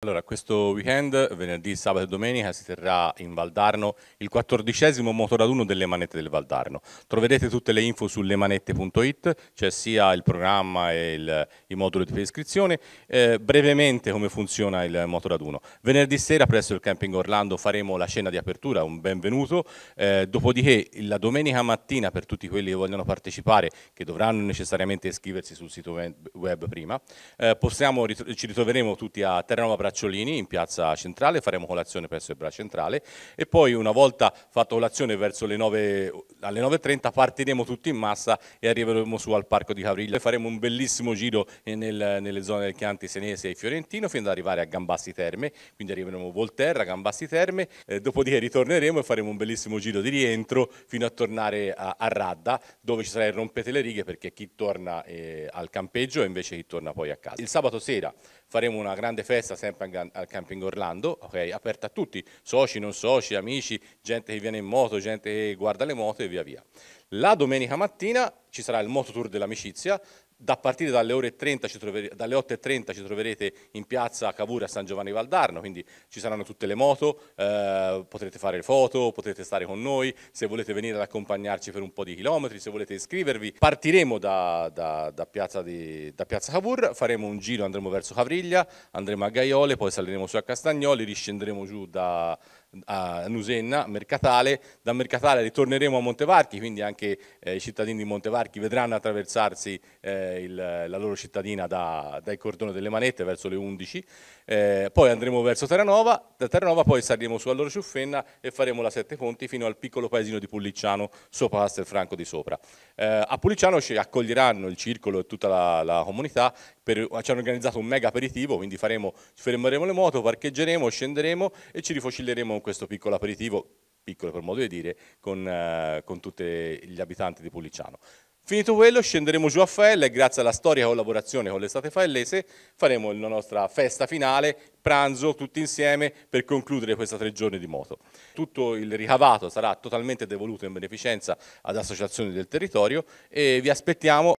Allora, questo weekend, venerdì, sabato e domenica, si terrà in Valdarno il quattordicesimo motoraduno delle manette del Valdarno. Troverete tutte le info su lemanette.it, c'è sia il programma e il, i moduli di prescrizione. Eh, brevemente come funziona il motoraduno. Venerdì sera presso il Camping Orlando faremo la cena di apertura, un benvenuto. Eh, dopodiché la domenica mattina per tutti quelli che vogliono partecipare, che dovranno necessariamente iscriversi sul sito web prima, eh, possiamo, ci ritroveremo tutti a Terra Terranova Bracciolini in piazza centrale, faremo colazione presso il Bra Centrale e poi una volta fatta colazione verso le 9, alle 9.30 partiremo tutti in massa e arriveremo su al Parco di Cavriglia. Faremo un bellissimo giro nel, nelle zone del Chianti Senese e Fiorentino fino ad arrivare a Gambassi Terme, quindi arriveremo a Volterra, Gambassi Terme, eh, dopodiché ritorneremo e faremo un bellissimo giro di rientro fino a tornare a, a Radda dove ci sarà il rompete le righe perché chi torna eh, al campeggio e invece chi torna poi a casa. Il sabato sera faremo una grande festa sempre camping, al camping Orlando, okay, aperta a tutti, soci, non soci, amici, gente che viene in moto, gente che guarda le moto e via via. La domenica mattina ci sarà il Moto Tour dell'amicizia, da partire dalle, ore 30 dalle 8.30 ci troverete in piazza Cavour a San Giovanni Valdarno, quindi ci saranno tutte le moto, eh, potrete fare foto, potrete stare con noi, se volete venire ad accompagnarci per un po' di chilometri, se volete iscrivervi. Partiremo da, da, da, piazza, di, da piazza, Cavour, faremo un giro, andremo verso Cavriglia, andremo a Gaiole, poi saliremo su a Castagnoli, riscenderemo giù da, a Nusenna, Mercatale, da Mercatale ritorneremo a Montevarchi, quindi anche eh, i cittadini di Montevarchi vedranno attraversarsi eh, il, la loro cittadina da, dal cordone delle manette verso le 11, eh, poi andremo verso Terranova, da Terranova poi saliremo su Allora Ciuffenna e faremo la Sette Ponti fino al piccolo paesino di Pulliciano sopra Castelfranco di sopra. Eh, a Pulliciano ci accoglieranno il circolo e tutta la, la comunità per, ah, ci hanno organizzato un mega aperitivo, quindi faremo, fermeremo le moto, parcheggeremo, scenderemo e ci rifocilleremo in questo piccolo aperitivo, piccolo per modo di dire, con, eh, con tutti gli abitanti di Pulliciano. Finito quello scenderemo giù a Faella e grazie alla storia e collaborazione con l'estate faellese faremo la nostra festa finale, pranzo tutti insieme per concludere questa tre giorni di moto. Tutto il ricavato sarà totalmente devoluto in beneficenza ad associazioni del territorio e vi aspettiamo